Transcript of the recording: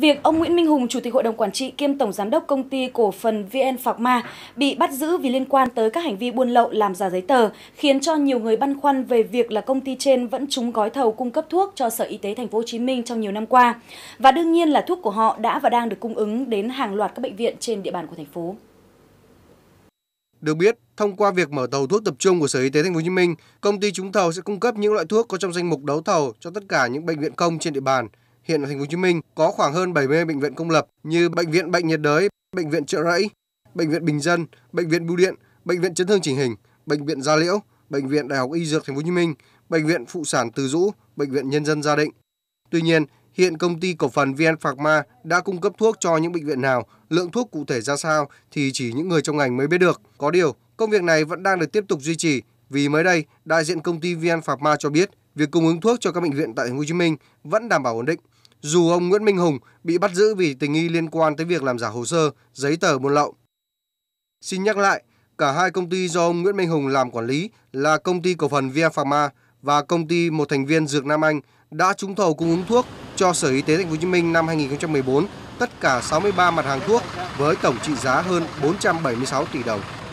Việc ông Nguyễn Minh Hùng, Chủ tịch Hội đồng Quản trị kiêm Tổng Giám đốc Công ty Cổ phần VN Phạc Ma bị bắt giữ vì liên quan tới các hành vi buôn lậu làm giả giấy tờ, khiến cho nhiều người băn khoăn về việc là công ty trên vẫn trúng gói thầu cung cấp thuốc cho Sở Y tế Thành phố Hồ Chí Minh trong nhiều năm qua. Và đương nhiên là thuốc của họ đã và đang được cung ứng đến hàng loạt các bệnh viện trên địa bàn của thành phố. Được biết, thông qua việc mở thầu thuốc tập trung của Sở Y tế Thành phố Hồ Chí Minh, công ty trúng thầu sẽ cung cấp những loại thuốc có trong danh mục đấu thầu cho tất cả những bệnh viện công trên địa bàn hiện ở thành phố Hồ Chí Minh có khoảng hơn 70 bệnh viện công lập như bệnh viện bệnh nhiệt đới, bệnh viện Trợ Rẫy, bệnh viện Bình Dân, bệnh viện Bưu điện, bệnh viện chấn thương chỉnh hình, bệnh viện Gia Liễu, bệnh viện Đại học Y Dược Thành phố Hồ Chí Minh, bệnh viện Phụ sản Từ Dũ, bệnh viện Nhân dân Gia Định. Tuy nhiên, hiện công ty cổ phần VN Pharma đã cung cấp thuốc cho những bệnh viện nào, lượng thuốc cụ thể ra sao thì chỉ những người trong ngành mới biết được. Có điều, công việc này vẫn đang được tiếp tục duy trì vì mới đây, đại diện công ty VN Pharma cho biết việc cung ứng thuốc cho các bệnh viện tại Hồ Chí Minh vẫn đảm bảo ổn định dù ông Nguyễn Minh Hùng bị bắt giữ vì tình nghi liên quan tới việc làm giả hồ sơ, giấy tờ buôn lậu. Xin nhắc lại, cả hai công ty do ông Nguyễn Minh Hùng làm quản lý là công ty cổ phần Via Pharma và công ty một thành viên Dược Nam Anh đã trúng thầu cung ứng thuốc cho Sở Y tế Thành phố Hồ Chí Minh năm 2014 tất cả 63 mặt hàng thuốc với tổng trị giá hơn 476 tỷ đồng.